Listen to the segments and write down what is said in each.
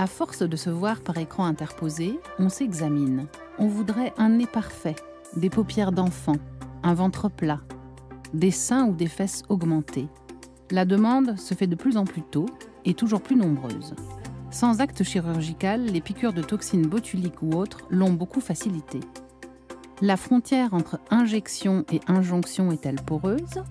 À force de se voir par écran interposé, on s'examine. On voudrait un nez parfait, des paupières d'enfant, un ventre plat, des seins ou des fesses augmentées. La demande se fait de plus en plus tôt et toujours plus nombreuse. Sans acte chirurgical, les piqûres de toxines botuliques ou autres l'ont beaucoup facilité. La frontière entre injection et injonction est-elle poreuse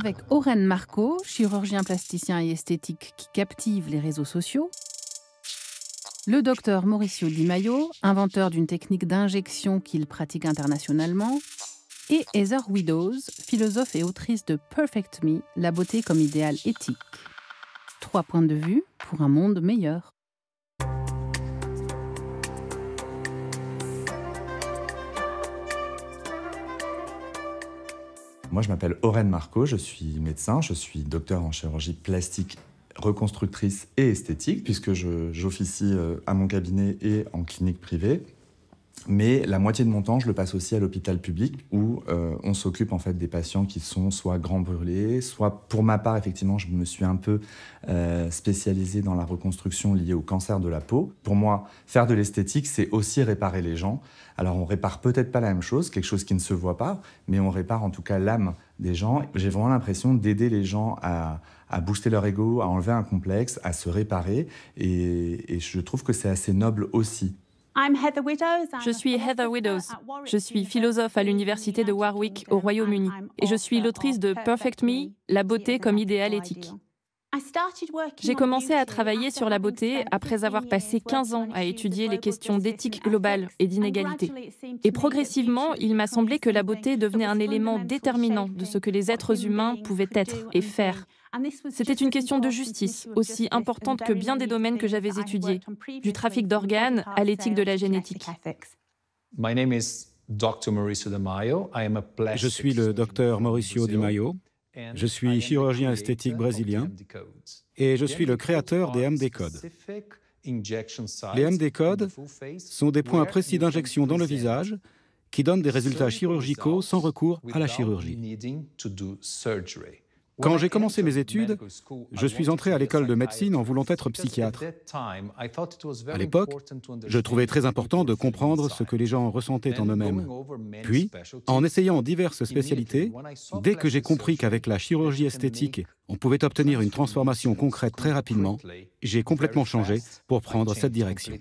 Avec Oren Marco, chirurgien plasticien et esthétique qui captive les réseaux sociaux, le docteur Mauricio Di Maio, inventeur d'une technique d'injection qu'il pratique internationalement, et Heather Widows, philosophe et autrice de Perfect Me, la beauté comme idéal éthique. Trois points de vue pour un monde meilleur. Moi, je m'appelle Aurène Marco, je suis médecin, je suis docteur en chirurgie plastique reconstructrice et esthétique, puisque j'officie euh, à mon cabinet et en clinique privée mais la moitié de mon temps, je le passe aussi à l'hôpital public où euh, on s'occupe en fait des patients qui sont soit grands brûlés, soit pour ma part effectivement, je me suis un peu euh, spécialisé dans la reconstruction liée au cancer de la peau. Pour moi, faire de l'esthétique, c'est aussi réparer les gens. Alors on répare peut-être pas la même chose, quelque chose qui ne se voit pas, mais on répare en tout cas l'âme des gens. J'ai vraiment l'impression d'aider les gens à, à booster leur ego, à enlever un complexe, à se réparer, et, et je trouve que c'est assez noble aussi. Je suis Heather Widows. Je suis philosophe à l'Université de Warwick au Royaume-Uni et je suis l'autrice de Perfect Me, la beauté comme idéal éthique. J'ai commencé à travailler sur la beauté après avoir passé 15 ans à étudier les questions d'éthique globale et d'inégalité. Et progressivement, il m'a semblé que la beauté devenait un élément déterminant de ce que les êtres humains pouvaient être et faire, c'était une question de justice, aussi importante que bien des domaines que j'avais étudiés, du trafic d'organes à l'éthique de la génétique. Je suis le docteur Mauricio Di Maio. Je suis chirurgien esthétique brésilien et je suis le créateur des MD codes. Les MD codes sont des points précis d'injection dans le visage qui donnent des résultats chirurgicaux sans recours à la chirurgie. Quand j'ai commencé mes études, je suis entré à l'école de médecine en voulant être psychiatre. À l'époque, je trouvais très important de comprendre ce que les gens ressentaient en eux-mêmes. Puis, en essayant diverses spécialités, dès que j'ai compris qu'avec la chirurgie esthétique, on pouvait obtenir une transformation concrète très rapidement, j'ai complètement changé pour prendre cette direction.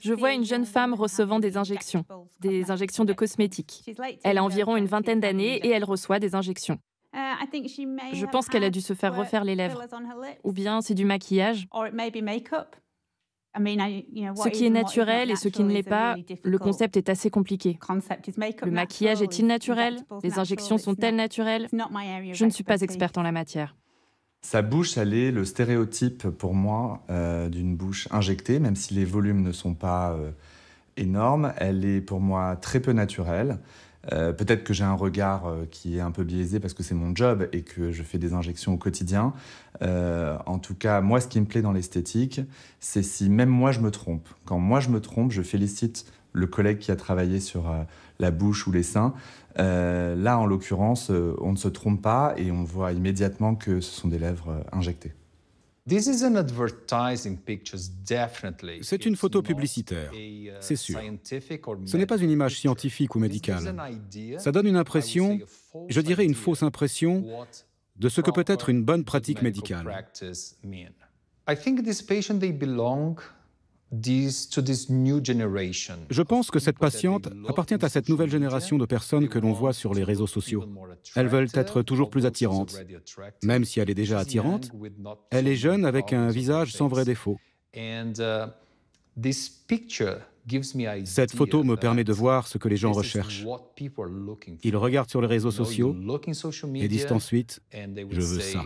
Je vois une jeune femme recevant des injections, des injections de cosmétiques. Elle a environ une vingtaine d'années et elle reçoit des injections. Uh, Je pense qu'elle a dû se faire refaire les lèvres. Ou bien c'est du maquillage. Ce qui est naturel et ce qui ne l'est pas, le concept est assez compliqué. Le maquillage est-il naturel Les injections sont-elles naturelles Je ne suis pas experte en la matière. Sa bouche, elle est le stéréotype pour moi euh, d'une bouche injectée, même si les volumes ne sont pas euh, énormes. Elle est pour moi très peu naturelle. Euh, peut-être que j'ai un regard qui est un peu biaisé parce que c'est mon job et que je fais des injections au quotidien. en tout cas, moi, ce qui me plaît dans l'esthétique, c'est si même moi je me trompe. Quand moi je me trompe, je félicite le collègue qui a travaillé sur la bouche ou les seins. Euh, là, en l'occurrence, euh, on ne se trompe pas et on voit immédiatement que ce sont des lèvres euh, injectées. C'est une photo publicitaire, uh, c'est sûr. Ce n'est pas une image scientifique ou médicale. Ça donne une impression, je dirais une fausse impression, de ce que peut être une bonne pratique médicale. Je pense que cette patiente appartient à cette nouvelle génération de personnes que l'on voit sur les réseaux sociaux. Elles veulent être toujours plus attirantes. Même si elle est déjà attirante, elle est jeune avec un visage sans vrai défaut. Uh, cette photo me permet de voir ce que les gens recherchent. Ils regardent sur les réseaux sociaux et disent ensuite, je veux ça.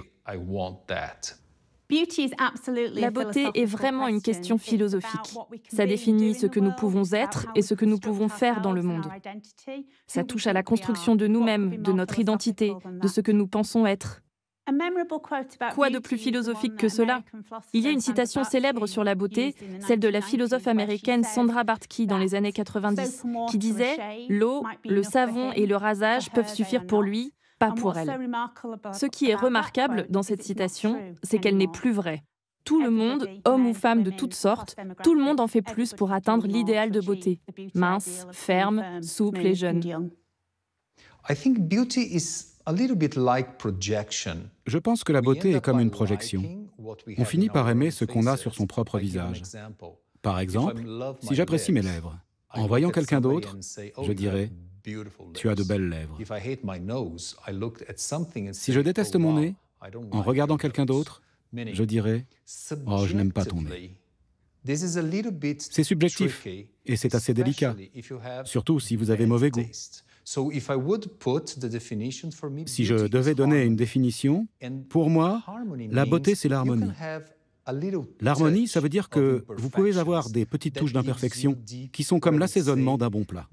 La beauté est vraiment une question philosophique. Ça définit ce que nous pouvons être et ce que nous pouvons faire dans le monde. Ça touche à la construction de nous-mêmes, de notre identité, de ce que nous pensons être. Quoi de plus philosophique que cela Il y a une citation célèbre sur la beauté, celle de la philosophe américaine Sandra Bartke dans les années 90, qui disait ⁇ L'eau, le savon et le rasage peuvent suffire pour lui, pas pour elle. Ce qui est remarquable dans cette citation, c'est qu'elle n'est plus vraie. Tout le monde, homme ou femme de toutes sortes, tout le monde en fait plus pour atteindre l'idéal de beauté, mince, ferme, souple et jeune. Je pense que la beauté est comme une projection. On finit par aimer ce qu'on a sur son propre visage. Par exemple, si j'apprécie mes lèvres, en voyant quelqu'un d'autre, je oh, dirais tu as de belles lèvres. Si je déteste oh, mon nez, en regardant quelqu'un d'autre, je dirais ⁇ Oh, je n'aime pas ton nez ⁇ C'est subjectif et c'est assez délicat, surtout si vous avez mauvais goût. Si je devais donner une définition, pour moi, la beauté, c'est l'harmonie. L'harmonie, ça veut dire que vous pouvez avoir des petites touches d'imperfection qui sont comme l'assaisonnement d'un bon plat.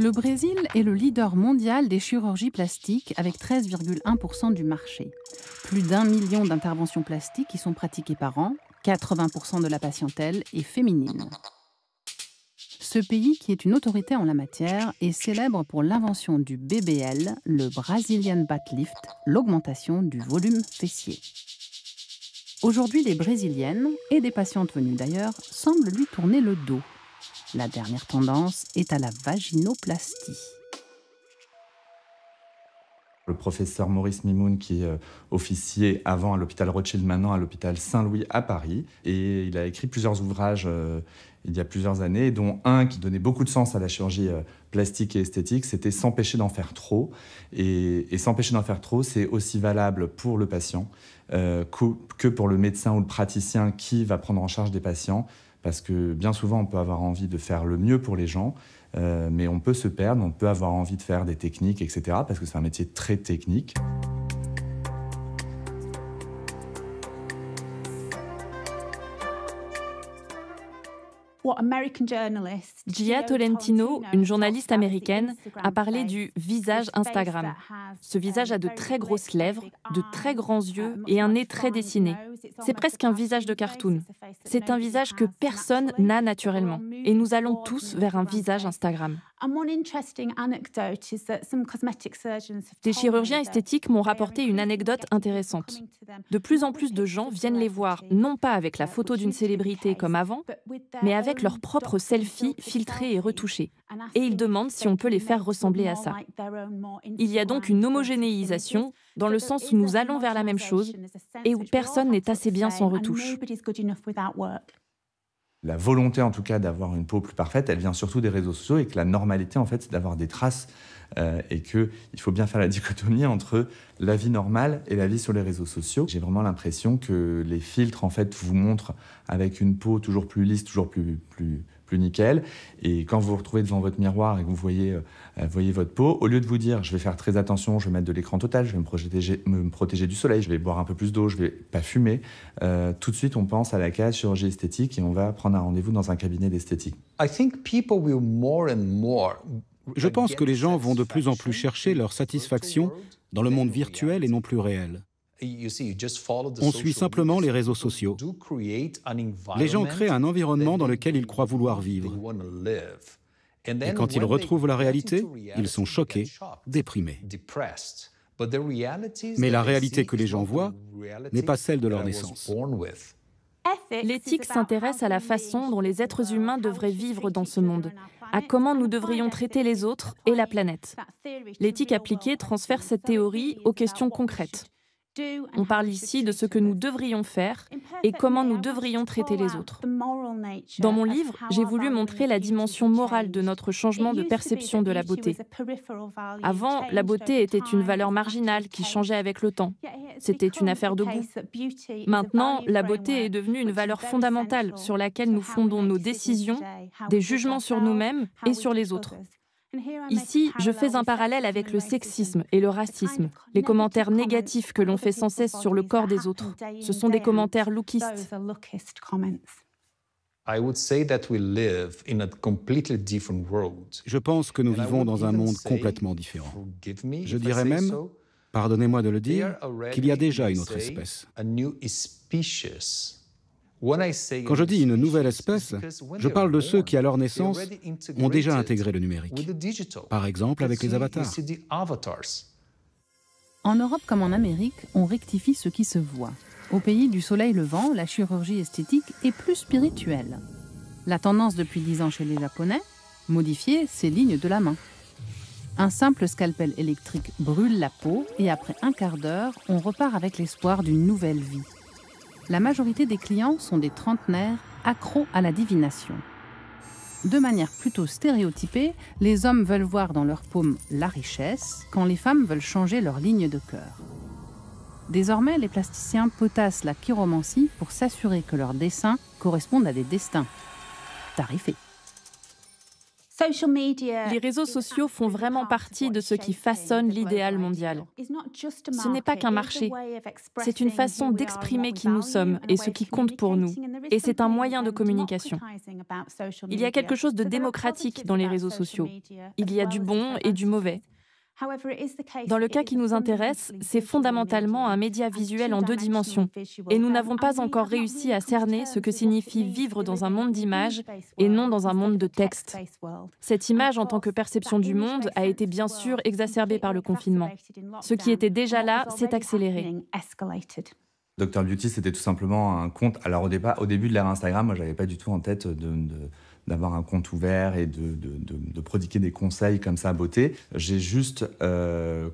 Le Brésil est le leader mondial des chirurgies plastiques avec 13,1% du marché. Plus d'un million d'interventions plastiques y sont pratiquées par an, 80% de la patientèle est féminine. Ce pays qui est une autorité en la matière est célèbre pour l'invention du BBL, le Brazilian Bat Lift, l'augmentation du volume fessier. Aujourd'hui, les Brésiliennes, et des patientes venues d'ailleurs, semblent lui tourner le dos. La dernière tendance est à la vaginoplastie le professeur Maurice Mimoun, qui est euh, officier avant à l'hôpital Rothschild, maintenant à l'hôpital Saint-Louis à Paris. Et il a écrit plusieurs ouvrages euh, il y a plusieurs années, dont un qui donnait beaucoup de sens à la chirurgie euh, plastique et esthétique, c'était S'empêcher d'en faire trop. Et, s'empêcher d'en faire trop, c'est aussi valable pour le patient que pour le médecin ou le praticien qui va prendre en charge des patients. Parce que bien souvent, on peut avoir envie de faire le mieux pour les gens, euh, mais on peut se perdre, on peut avoir envie de faire des techniques, etc., parce que c'est un métier très technique. Gia Tolentino, une journaliste américaine, a parlé du visage Instagram. Ce visage um, a de très grosses lèvres, de très grands yeux um, et un nez très dessiné. C'est presque un visage de cartoon. C'est un visage que personne n'a naturellement. Et nous allons tous vers un visage Instagram. Des chirurgiens esthétiques m'ont rapporté une anecdote intéressante. De plus en plus de gens viennent les voir, non pas avec la photo d'une célébrité comme avant, mais avec leur propre selfie filtrée et retouchée. Et ils demandent si on peut les faire ressembler à ça. Il y a donc une homogénéisation dans le sens où nous allons vers la même chose et où personne n'est assez bien sans retouche. La volonté, en tout cas, d'avoir une peau plus parfaite, elle vient surtout des réseaux sociaux et que la normalité, en fait, c'est d'avoir des traces euh, et et qu'il faut bien faire la dichotomie entre la vie normale et la vie sur les réseaux sociaux. J'ai vraiment l'impression que les filtres, en fait, vous montrent avec une peau toujours plus lisse, toujours plus, plus plus nickel. Et quand vous vous retrouvez devant votre miroir et que vous voyez, euh, euh, voyez votre peau, au lieu de vous dire je vais faire très attention, je vais mettre de l'écran total, je vais me protéger, me protéger du soleil, je vais boire un peu plus d'eau, je vais pas fumer, euh, tout de suite on pense à la case chirurgie esthétique et on va prendre un rendez-vous dans un cabinet d'esthétique. Je pense que les gens vont de plus en plus chercher leur satisfaction dans le monde virtuel et non plus réel. On suit simplement les réseaux sociaux. Les gens créent un environnement dans lequel ils croient vouloir vivre. Et quand ils retrouvent la réalité, ils sont choqués, déprimés. Mais la réalité que les gens voient n'est pas celle de leur naissance. L'éthique s'intéresse à la façon dont les êtres humains euh, devraient vivre dans ce monde, à comment nous devrions traiter les autres et la planète. L'éthique appliquée transfère cette théorie aux questions concrètes. On parle ici de ce que nous devrions faire et comment nous devrions traiter les autres. Dans mon livre, j'ai voulu montrer la dimension morale de notre changement de perception de la beauté. Avant, la beauté était une valeur marginale qui changeait avec le temps. C'était une affaire de goût. Maintenant, la beauté est devenue une valeur fondamentale sur laquelle nous fondons nos décisions, des jugements sur nous-mêmes et sur les autres. Ici, je fais un parallèle avec le sexisme et le racisme, les commentaires négatifs que l'on fait sans cesse sur le corps des autres. Ce sont des commentaires lookistes. Je pense que nous vivons dans un monde complètement différent. Je dirais même, pardonnez-moi de le dire, qu'il y a déjà une autre espèce. Quand je dis une nouvelle espèce, je parle de ceux qui, à leur naissance, ont déjà intégré le numérique, par exemple avec les avatars. En Europe comme en Amérique, on rectifie ce qui se voit. Au pays du soleil levant, la chirurgie esthétique est plus spirituelle. La tendance depuis dix ans chez les Japonais, modifier ses lignes de la main. Un simple scalpel électrique brûle la peau et après un quart d'heure, on repart avec l'espoir d'une nouvelle vie la majorité des clients sont des trentenaires accros à la divination. De manière plutôt stéréotypée, les hommes veulent voir dans leur paume la richesse, quand les femmes veulent changer leur ligne de cœur. Désormais, les plasticiens potassent la chiromancie pour s'assurer que leurs dessins correspondent à des destins. Tarifés. Les réseaux sociaux font vraiment partie de ce qui façonne l'idéal mondial. Ce n'est pas qu'un marché, c'est une façon d'exprimer qui nous sommes et ce qui compte pour nous. Et c'est un moyen de communication. Il y a quelque chose de démocratique dans les réseaux sociaux. Il y a du bon et du mauvais. Dans le cas qui nous intéresse, c'est fondamentalement un média visuel en deux dimensions, et nous n'avons pas encore réussi à cerner ce que signifie vivre dans un monde d'images et non dans un monde de texte. Cette image en tant que perception du monde a été bien sûr exacerbée par le confinement. Ce qui était déjà là s'est accéléré. Dr Beauty, c'était tout simplement un compte. Alors au, au début de l'ère Instagram, moi, j'avais pas du tout en tête de d'avoir un compte ouvert et de, de, prodiguer des conseils comme ça à beauté. J'ai juste euh,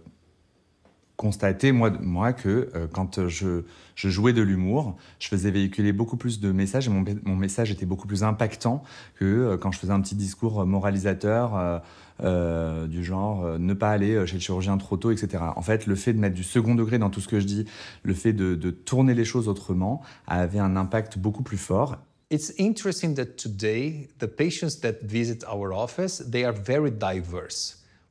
constaté, moi, moi que euh, quand je, jouais de l'humour, je faisais véhiculer beaucoup plus de messages et mon, message était beaucoup plus impactant que euh, quand je faisais un petit discours moralisateur. du genre ne pas aller chez le chirurgien trop tôt, etc. En fait, le fait de mettre du second degré dans tout ce que je dis, le fait de, de tourner les choses autrement, avait un impact beaucoup plus fort.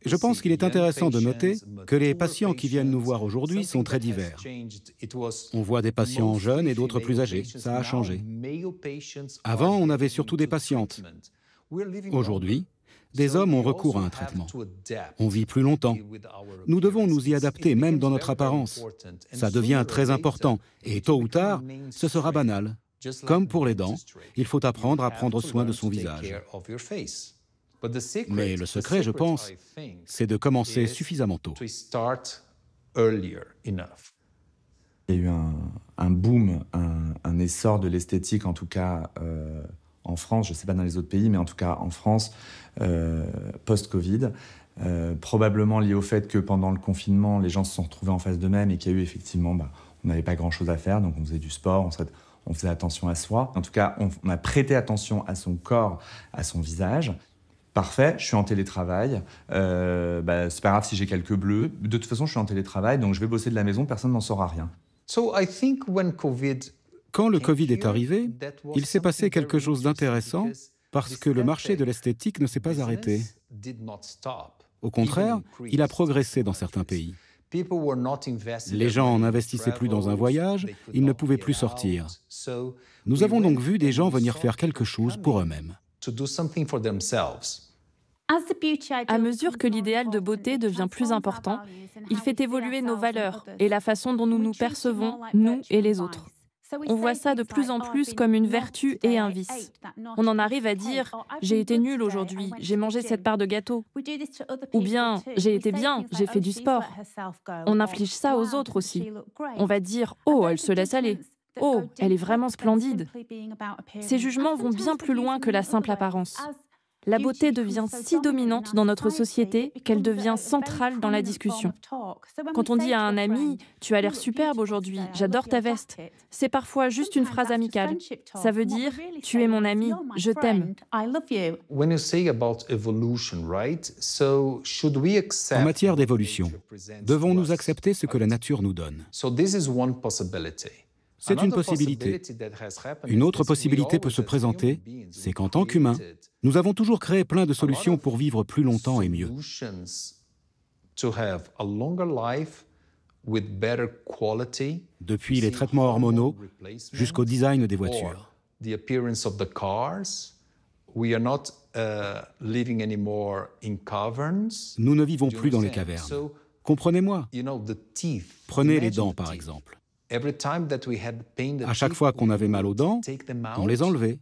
Je pense qu'il est intéressant de noter que les patients qui viennent nous voir aujourd'hui sont très divers. On voit des patients jeunes et d'autres plus âgés. Ça a changé. Avant, on avait surtout des patientes. Aujourd'hui, des hommes ont recours à un traitement. On vit plus longtemps. Nous devons nous y adapter, même dans notre apparence. Ça devient très important, et tôt ou tard, ce sera banal. Comme pour les dents, il faut apprendre à prendre soin de son visage. Mais le secret, je pense, c'est de commencer suffisamment tôt. Il y a eu un, boom, un, essor de l'esthétique, en tout cas euh, en France, je ne sais pas dans les autres pays, mais en tout cas en France, euh, post-Covid. Euh, probablement lié au fait que pendant le confinement, les gens se sont retrouvés en face d'eux-mêmes et qu'il y a eu effectivement, bah, on n'avait pas grand-chose à faire, donc on faisait du sport, on on faisait attention à soi. En tout cas, on, a prêté attention à son corps, à son visage parfait, je suis en télétravail, euh, bah, c'est pas grave si j'ai quelques bleus, de toute façon je suis en télétravail, donc je vais bosser de la maison, personne n'en saura rien. Quand le Covid est arrivé, il s'est passé quelque chose d'intéressant parce que le marché de l'esthétique ne s'est pas arrêté. Au contraire, il a progressé dans certains pays. Les gens n'investissaient plus dans un voyage, ils ne pouvaient plus sortir. Nous avons donc vu des gens venir faire quelque chose pour eux-mêmes. À mesure que l'idéal de beauté devient plus important, il fait évoluer nos valeurs et la façon dont nous nous percevons, nous et les autres. On voit ça de plus en plus comme une vertu et un euh, vice. On en arrive à dire oh, j'ai été nul aujourd'hui, j'ai mangé cette part de gâteau. Ou bien j'ai été bien, j'ai fait oh, du sport. On inflige ça aux autres aussi. On va dire oh, elle se laisse aller. Oh, elle est vraiment splendide. Ces jugements vont bien plus loin que la simple apparence. La beauté devient si dominante dans notre société qu'elle devient centrale dans la discussion. Quand on dit à un ami ⁇ Tu as l'air superbe aujourd'hui, j'adore ta veste ⁇ c'est parfois juste une phrase amicale. Ça veut dire ⁇ Tu es mon ami, je t'aime ⁇ En matière d'évolution, devons-nous accepter ce que la nature nous donne c'est une possibilité. Une autre possibilité peut se présenter, c'est qu'en tant qu'humains, nous avons toujours créé plein de solutions pour vivre plus longtemps et mieux. Depuis les traitements hormonaux jusqu'au design des voitures. Uh, nous ne vivons plus dans les cavernes. Comprenez-moi. Prenez les dents, par exemple. À chaque fois qu'on avait mal aux dents, on les enlevait.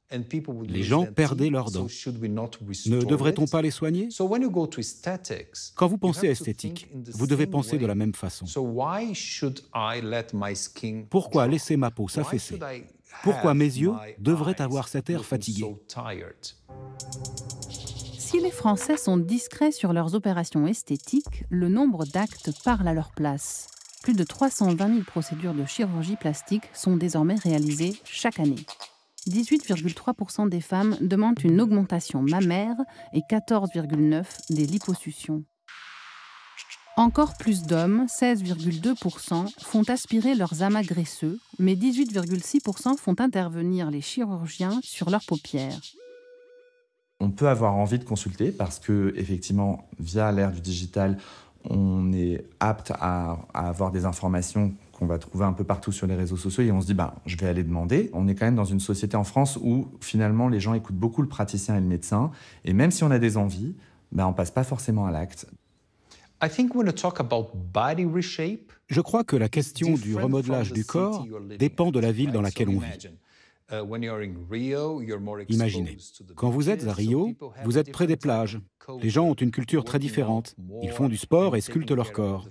Les gens perdaient leurs dents. Ne devrait-on pas les soigner Quand vous pensez à esthétique, vous devez penser de la même façon. Pourquoi laisser ma peau s'affaisser Pourquoi mes yeux devraient avoir cet air fatigué si les Français sont discrets sur leurs opérations esthétiques, le nombre d'actes parle à leur place. Plus de 320 000 procédures de chirurgie plastique sont désormais réalisées chaque année. 18,3% des femmes demandent une augmentation mammaire et 14,9% des liposuctions. Encore plus d'hommes, 16,2%, font aspirer leurs amas graisseux, mais 18,6% font intervenir les chirurgiens sur leurs paupières. On peut avoir envie de consulter parce que, effectivement, via l'ère du digital, on est apte à, avoir des informations qu'on va trouver un peu partout sur les réseaux sociaux et on se dit bah, je vais aller demander. On est quand même dans une société en France où finalement les gens écoutent beaucoup le praticien et le médecin et même si on a des envies, on bah, on passe pas forcément à l'acte. Je crois que la question du remodelage du corps dépend de la ville dans laquelle on vit. Euh, Imaginez, quand vous êtes à Rio, vous êtes près des plages. Les gens ont une culture très différente. Ils font du sport et sculptent leur corps.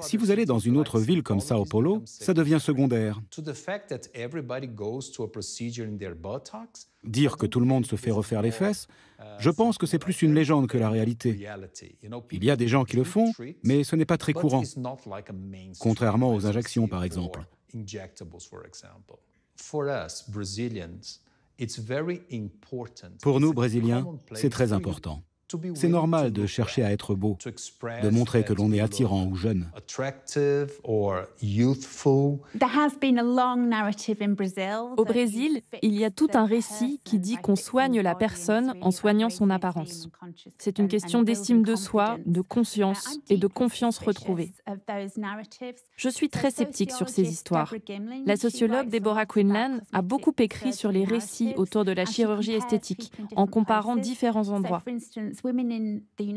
Si vous allez dans une autre ville comme Sao Paulo, ça devient secondaire. Dire que tout le monde se fait refaire les fesses, uh, je pense que c'est plus une légende que la réalité. Il y a des gens qui le font, mais ce n'est pas très courant, contrairement aux injections par exemple. Pour nous, Brésiliens, c'est très important. C'est normal de chercher à être beau, de montrer que l'on est attirant ou jeune. Au Brésil, il y a tout un récit qui dit qu'on soigne la personne en soignant son apparence. C'est une question d'estime de soi, de conscience et de confiance retrouvée. Je suis très sceptique sur ces histoires. La sociologue Deborah Quinlan a beaucoup écrit sur les récits autour de la chirurgie esthétique en comparant différents endroits.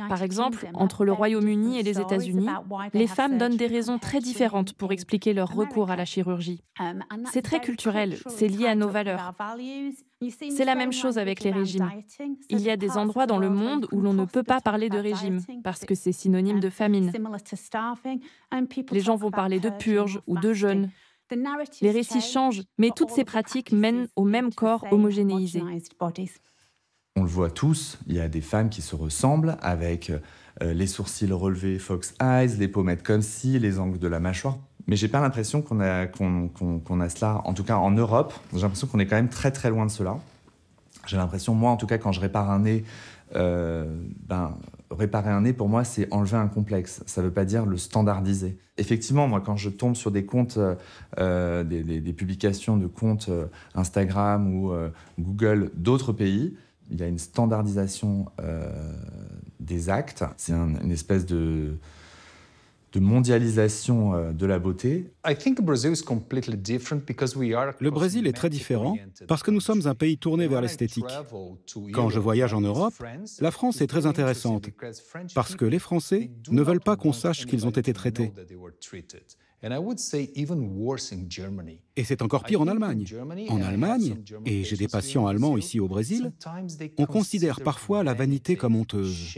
Par exemple, entre le Royaume-Uni et les États-Unis, les femmes donnent des raisons très différentes pour expliquer leur recours à la chirurgie. Um, c'est très culturel, c'est lié à nos valeurs. C'est la même chose avec les régimes. Il y a des endroits dans le monde où l'on ne peut pas parler de régime parce que c'est synonyme um, de famine. Les gens vont parler de purge ou de jeûne. Les récits changent, mais toutes ces pratiques mènent au même corps homogénéisé. On le voit tous, il y a des femmes qui se ressemblent avec euh, les sourcils relevés fox eyes, les pommettes comme si, les angles de la mâchoire. Mais j'ai pas l'impression qu'on a, qu'on, a cela, en tout cas en Europe, j'ai l'impression qu'on est quand même très très loin de cela. J'ai l'impression, moi en tout cas, quand je répare un nez, euh, ben, réparer un nez, pour moi, c'est enlever un complexe. Ça ne veut pas dire le standardiser. Effectivement, moi, quand je tombe sur des comptes, euh, des, publications de comptes Instagram ou Google d'autres pays, il y a une standardisation euh, des actes. C'est une espèce de mondialisation euh, de la beauté. Le Brésil est très différent parce que nous sommes un pays tourné vers l'esthétique. Quand je voyage en Europe, la France est très intéressante parce que les Français ne veulent pas qu'on sache qu'ils ont été traités. Et c'est encore pire en Allemagne. En Allemagne, et j'ai des patients allemands ici au Brésil, on considère parfois la vanité comme honteuse.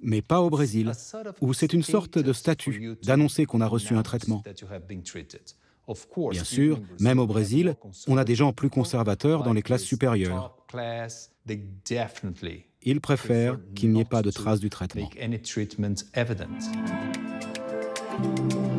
Mais pas au Brésil, où c'est une sorte de statut d'annoncer qu'on a reçu un traitement. Bien sûr, même au Brésil, on a des gens plus conservateurs dans les classes supérieures. Ils préfèrent qu'il n'y ait pas de traces du traitement. Thank you.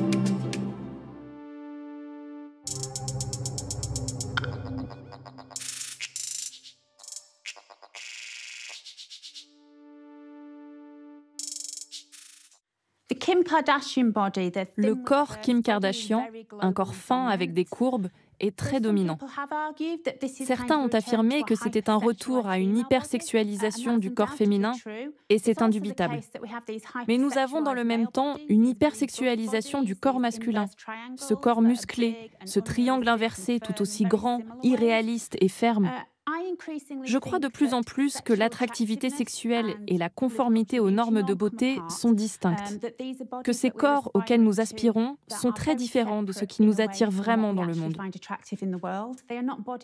Le corps Kim Kardashian, un corps fin avec des courbes, est très dominant. Certains ont affirmé que c'était un retour à une hypersexualisation du corps féminin, et c'est indubitable. Mais nous avons dans le même temps une hypersexualisation du corps masculin, ce corps musclé, ce triangle inversé tout aussi grand, irréaliste et ferme. Uh, je crois de plus en plus que l'attractivité sexuelle et la conformité aux normes de beauté sont distinctes, que ces corps auxquels nous aspirons sont très différents de ce qui nous attire vraiment dans le monde.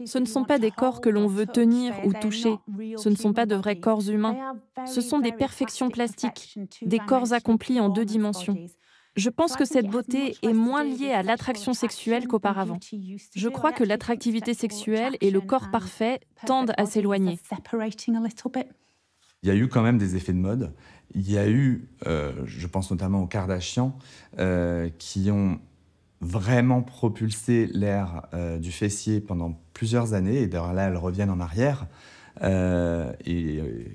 Ce ne sont pas des corps que l'on veut tenir ou toucher, ce ne sont pas de vrais corps humains, ce sont des perfections plastiques, des corps accomplis en deux dimensions je pense que cette beauté est moins liée à l'attraction sexuelle qu'auparavant. Je crois que l'attractivité sexuelle et le corps parfait tendent à s'éloigner. Il y a eu quand même des effets de mode. Il y a eu, euh, je pense notamment aux Kardashians, euh, qui ont vraiment propulsé l'ère euh, du fessier pendant plusieurs années. Et d'ailleurs là, elles reviennent en arrière. et,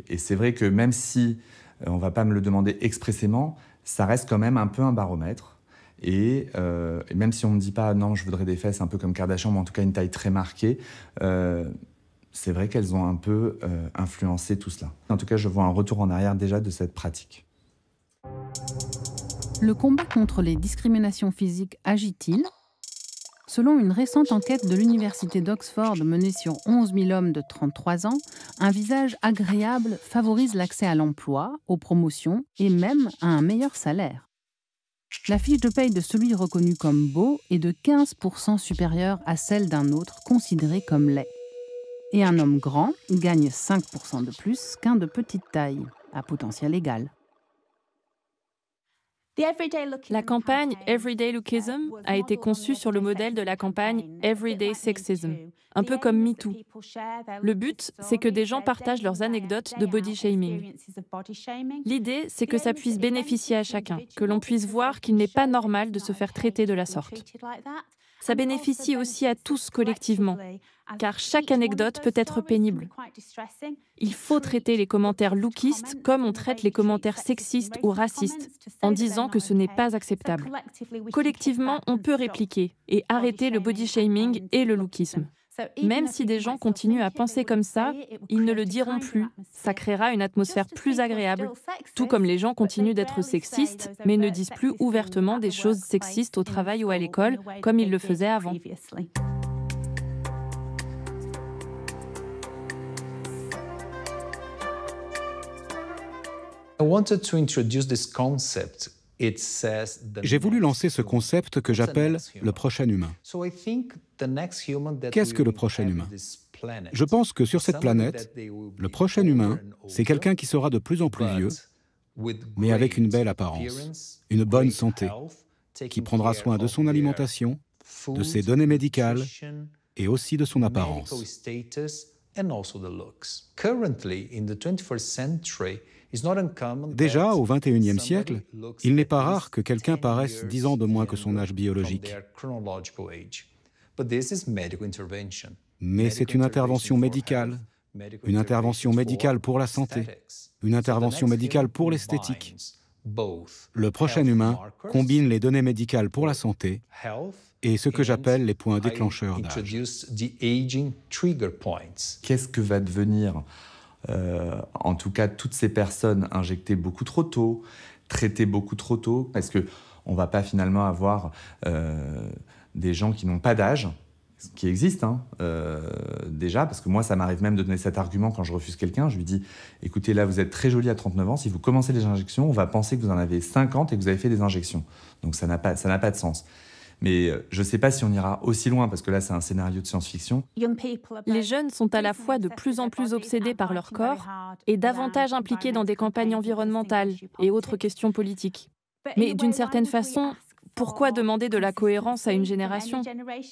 et c'est vrai que même si on ne va pas me le demander expressément, ça reste quand même un peu un baromètre. Et, euh, même si on ne me dit pas non, je voudrais des fesses un peu comme Kardashian, mais en tout cas une taille très marquée, euh, c'est vrai qu'elles ont un peu euh, influencé tout cela. En tout cas, je vois un retour en arrière déjà de cette pratique. Le combat contre les discriminations physiques agit-il Selon une récente enquête de l'Université d'Oxford menée sur 11 000 hommes de 33 ans, un visage agréable favorise l'accès à l'emploi, aux promotions et même à un meilleur salaire. La fiche de paye de celui reconnu comme beau est de 15% supérieure à celle d'un autre considéré comme laid. Et un homme grand gagne 5% de plus qu'un de petite taille, à potentiel égal. La campagne Everyday Lookism a été conçue sur le modèle de la campagne Everyday Sexism, un peu comme MeToo. Le but, c'est que des gens partagent leurs anecdotes de body shaming. L'idée, c'est que ça puisse bénéficier à chacun, que l'on puisse voir qu'il n'est pas normal de se faire traiter de la sorte ça bénéficie aussi à tous collectivement, car chaque anecdote peut être pénible. Il faut traiter les commentaires lookistes comme on traite les commentaires sexistes ou racistes, en disant que ce n'est pas acceptable. Collectivement, on peut répliquer et arrêter le body shaming et le lookisme. Même si des gens continuent à penser comme ça, ils ne le diront plus. Ça créera une atmosphère plus agréable, tout comme les gens continuent d'être sexistes, mais ne disent plus ouvertement des choses sexistes au travail ou à l'école, comme ils le faisaient avant. I wanted to this concept j'ai voulu lancer ce concept que j'appelle le prochain humain. Qu'est-ce que le prochain humain Je pense que sur cette planète, le prochain humain, c'est quelqu'un qui sera de plus en plus vieux, mais avec une belle apparence, une bonne santé, qui prendra soin de son alimentation, de ses données médicales et aussi de son apparence. Déjà au XXIe siècle, il n'est pas rare que quelqu'un paraisse 10 ans de moins que son âge biologique. Mais c'est une intervention médicale, une intervention médicale pour la santé, une intervention médicale pour l'esthétique. Le prochain humain combine les données médicales pour la santé et ce que j'appelle les points déclencheurs d'âge. Qu'est-ce que va devenir euh, en tout cas toutes ces personnes injectées beaucoup trop tôt, traitées beaucoup trop tôt, parce que on va pas finalement avoir euh, des gens qui n'ont pas d'âge, qui existent hein, euh, déjà, parce que moi ça m'arrive même de donner cet argument quand je refuse quelqu'un, je lui dis écoutez là vous êtes très jolie à 39 ans, si vous commencez les injections, on va penser que vous en avez 50 et que vous avez fait des injections, donc ça n'a pas de sens. Mais euh, je ne sais pas si on ira aussi loin, parce que là, c'est un scénario de science-fiction. Les jeunes sont à la fois de plus en plus obsédés par leur corps et davantage impliqués dans des campagnes environnementales et autres questions politiques. Mais d'une certaine façon, pourquoi demander de la cohérence à une génération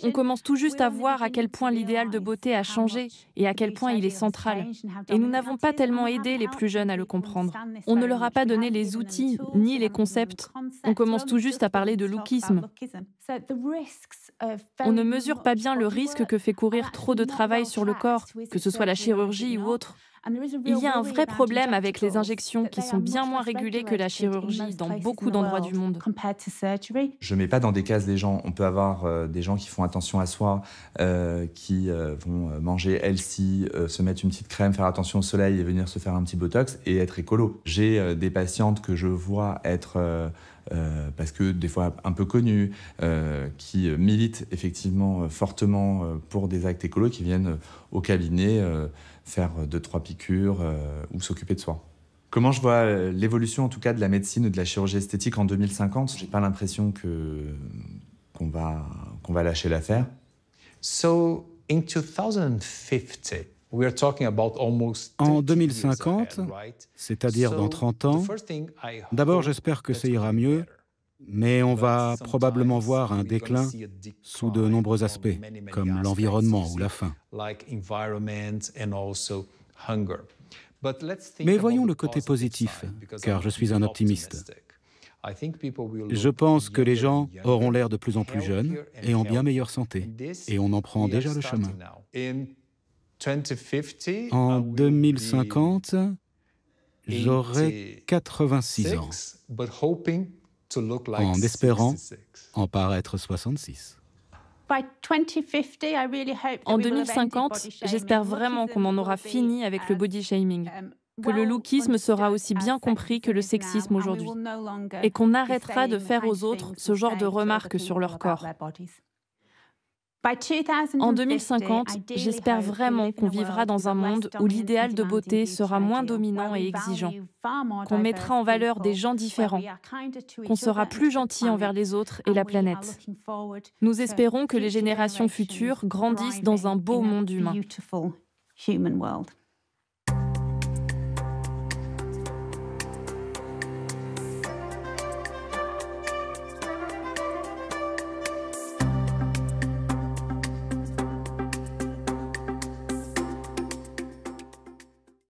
On commence tout juste à voir à quel point l'idéal de beauté a changé et à quel point il est central. Et nous n'avons pas tellement aidé les plus jeunes à le comprendre. On ne leur a pas donné les outils ni les concepts. On commence tout juste à parler de lookisme. On ne mesure pas bien le risque que fait courir trop de travail sur le corps, que ce soit la chirurgie ou autre. Il y a un vrai problème avec les injections qui sont bien moins régulées que la chirurgie dans beaucoup d'endroits du monde. Je ne mets pas dans des cases des gens. On peut avoir euh, des gens qui font attention à soi, euh, qui euh, vont manger healthy, se mettre une petite crème, faire attention au soleil et venir se faire un petit botox et être écolo. J'ai des patientes que je vois être... parce que des fois un peu connues, qui militent effectivement fortement pour des actes écolos, qui viennent au cabinet faire deux, trois piqûres euh, ou s'occuper de soi. Comment je vois euh, l'évolution en tout cas de la médecine ou de la chirurgie esthétique en 2050 J'ai pas l'impression que qu'on va qu'on va lâcher l'affaire. So in 2050 en 2050, c'est-à-dire dans 30 ans, d'abord j'espère que ça ira mieux, mais on va probablement voir un déclin sous de nombreux aspects, comme l'environnement ou la faim. Mais voyons le côté positif, car je suis un optimiste. Je pense que les gens auront l'air de plus en plus jeunes et en bien meilleure santé, et on en prend déjà le chemin. En 2050, j'aurai 86 ans en espérant en paraître 66. En 2050, j'espère vraiment qu'on en aura fini avec le body shaming, um, que le lookisme sera aussi bien compris que le sexisme aujourd'hui, et qu'on arrêtera de faire aux autres ce genre de remarques sur leur corps. En 2050, j'espère vraiment qu'on vivra dans un monde où l'idéal de beauté sera moins dominant et exigeant, qu'on mettra en valeur des gens différents, qu'on sera plus gentil envers les autres et la planète. Nous espérons que les générations futures grandissent dans un beau monde humain.